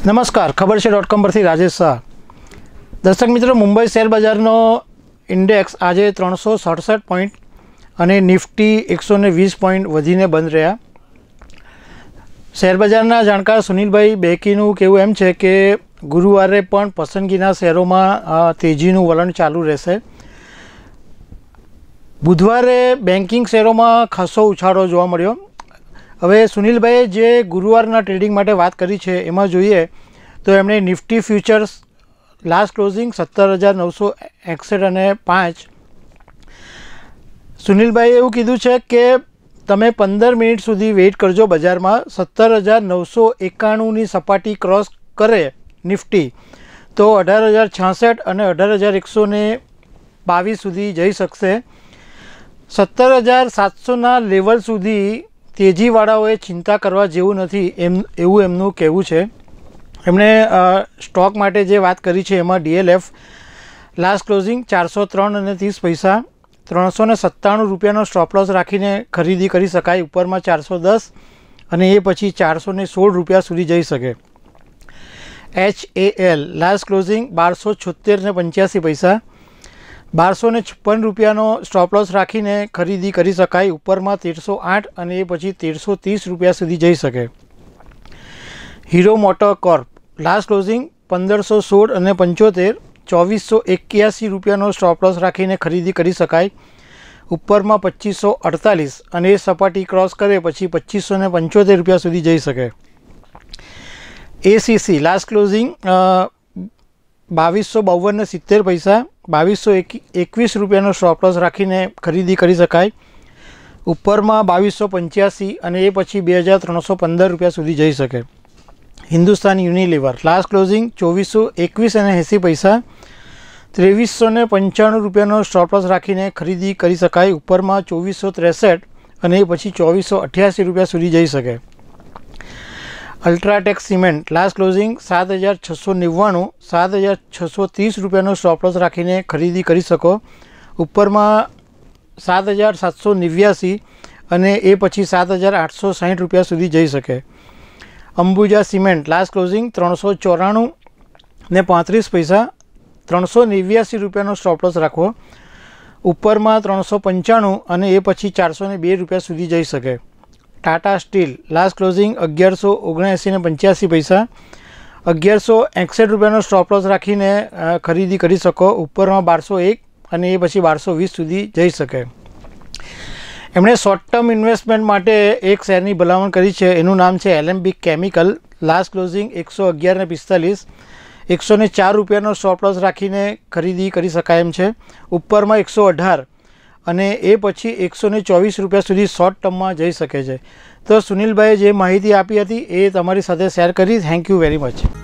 નમસ્કાર ખબર છે ડોટ કોમ પરથી રાજેશ શાહ દર્શક મિત્રો મુંબઈ શેર બજારનો ઇન્ડેક્સ આજે ત્રણસો સડસઠ પોઈન્ટ અને નિફ્ટી એકસો ને વીસ પોઈન્ટ વધીને બંધ રહ્યા શેરબજારના જાણકાર સુનિલભાઈ બેકીનું કહેવું એમ છે કે ગુરુવારે પણ પસંદગીના શેરોમાં તેજીનું વલણ ચાલુ રહેશે બુધવારે બેન્કિંગ શેરોમાં ખાસો ઉછાળો જોવા મળ્યો હવે સુનિલભાઈએ જે ગુરુવારના ટ્રેડિંગ માટે વાત કરી છે એમાં જોઈએ તો એમણે નિફ્ટી ફ્યુચર્સ લાસ્ટ ક્લોઝિંગ સત્તર હજાર નવસો એકસઠ અને પાંચ સુનિલભાઈએ એવું કીધું છે કે તમે પંદર મિનિટ સુધી વેઇટ કરજો બજારમાં સત્તર હજાર નવસો એકાણુંની સપાટી ક્રોસ કરે નિફ્ટી તો અઢાર હજાર છાસઠ અને અઢાર હજાર એકસો બાવીસ સુધી જઈ શકશે સત્તર હજાર સાતસોના લેવલ સુધી તેજીવાળાઓએ ચિંતા કરવા જેવું નથી એમ એવું એમનું કહેવું છે એમણે સ્ટોક માટે જે વાત કરી છે એમાં ડીએલએફ લાસ્ટ ક્લોઝિંગ ચારસો ત્રણ અને ત્રીસ પૈસા ત્રણસો ને સત્તાણું રૂપિયાનો સ્ટોપલોસ રાખીને ખરીદી કરી શકાય ઉપરમાં ચારસો દસ અને એ પછી ચારસો ને સોળ રૂપિયા સુધી જઈ શકે H A L last closing બારસો છોતેર ને પંચ્યાસી પૈસા બારસો ને છપ્પન રૂપિયાનો સ્ટોપલોસ રાખીને ખરીદી કરી શકાય ઉપરમાં તેરસો આઠ અને પછી તેરસો ત્રીસ રૂપિયા સુધી જઈ શકે Hero Motor Corp last closing પંદરસો સોળ અને પંચોતેર ચોવીસો એક્યાસી રૂપિયાનો સ્ટોપલોસ રાખીને ખરીદી કરી શકાય ઉપરમાં પચીસો અડતાલીસ અને એ સપાટી ક્રોસ કરે પછી પચીસો ને પંચોતેર રૂપિયા સુધી જઈ શકે એસીસી લાસ્ટ ક્લોઝિંગ બાવીસો બાવનને સિત્તેર પૈસા બાવીસો એકવીસ રૂપિયાનો સ્ટોપ લોસ રાખીને ખરીદી કરી શકાય ઉપરમાં બાવીસો પંચ્યાસી અને એ પછી બે હજાર ત્રણસો પંદર રૂપિયા સુધી જઈ શકે હિન્દુસ્તાન યુનિલિવર લાસ્ટ ક્લોઝિંગ ચોવીસો એકવીસ અને એંસી પૈસા ત્રેવીસો ને પંચાણું રૂપિયાનો સ્ટોપ રાખીને ખરીદી કરી શકાય ઉપરમાં ચોવીસો ત્રેસઠ અને એ પછી ચોવીસો અઠ્યાસી રૂપિયા સુધી જઈ શકે અલ્ટ્રાટેક સિમેન્ટ લાસ્ટ ક્લોઝિંગ સાત હજાર છસો નેવ્વાણું સાત હજાર છસો ત્રીસ રૂપિયાનો સ્ટોપલોસ રાખીને ખરીદી કરી શકો ઉપરમાં સાત હજાર સાતસો નેવ્યાસી અને એ પછી સાત હજાર આઠસો સાહીઠ રૂપિયા સુધી જઈ શકે અંબુજા સિમેન્ટ લાસ્ટ ક્લોઝિંગ ત્રણસો ચોરાણું ને પાંત્રીસ પૈસા ત્રણસો નેવ્યાસી રૂપિયાનો સ્ટોપલોસ રાખવો ઉપરમાં ત્રણસો પંચાણું અને એ પછી ચારસો બે રૂપિયા સુધી જઈ શકે ટાટા સ્ટીલ લાસ્ટ ક્લોઝિંગ અગિયારસો ઓગણએંસીને પંચ્યાસી પૈસા અગિયારસો એકસઠ રૂપિયાનો સ્ટોપ રાખીને ખરીદી કરી શકો ઉપરમાં બારસો એક અને એ પછી બારસો વીસ સુધી જઈ શકે એમણે શોર્ટ ટર્મ ઇન્વેસ્ટમેન્ટ માટે એક શેરની ભલામણ કરી છે એનું નામ છે એલેમ્બિક કેમિકલ લાસ્ટ ક્લોઝિંગ એકસો અગિયારને પિસ્તાલીસ એકસો ચાર રૂપિયાનો સ્ટોપ રાખીને ખરીદી કરી શકાય એમ છે ઉપરમાં એકસો અઢાર અને એ પછી એકસો ચોવીસ રૂપિયા સુધી શોર્ટ ટર્મમાં જઈ શકે છે તો સુનિલભાઈએ જે માહિતી આપી હતી એ તમારી સાથે શેર કરી થેન્ક યુ વેરી મચ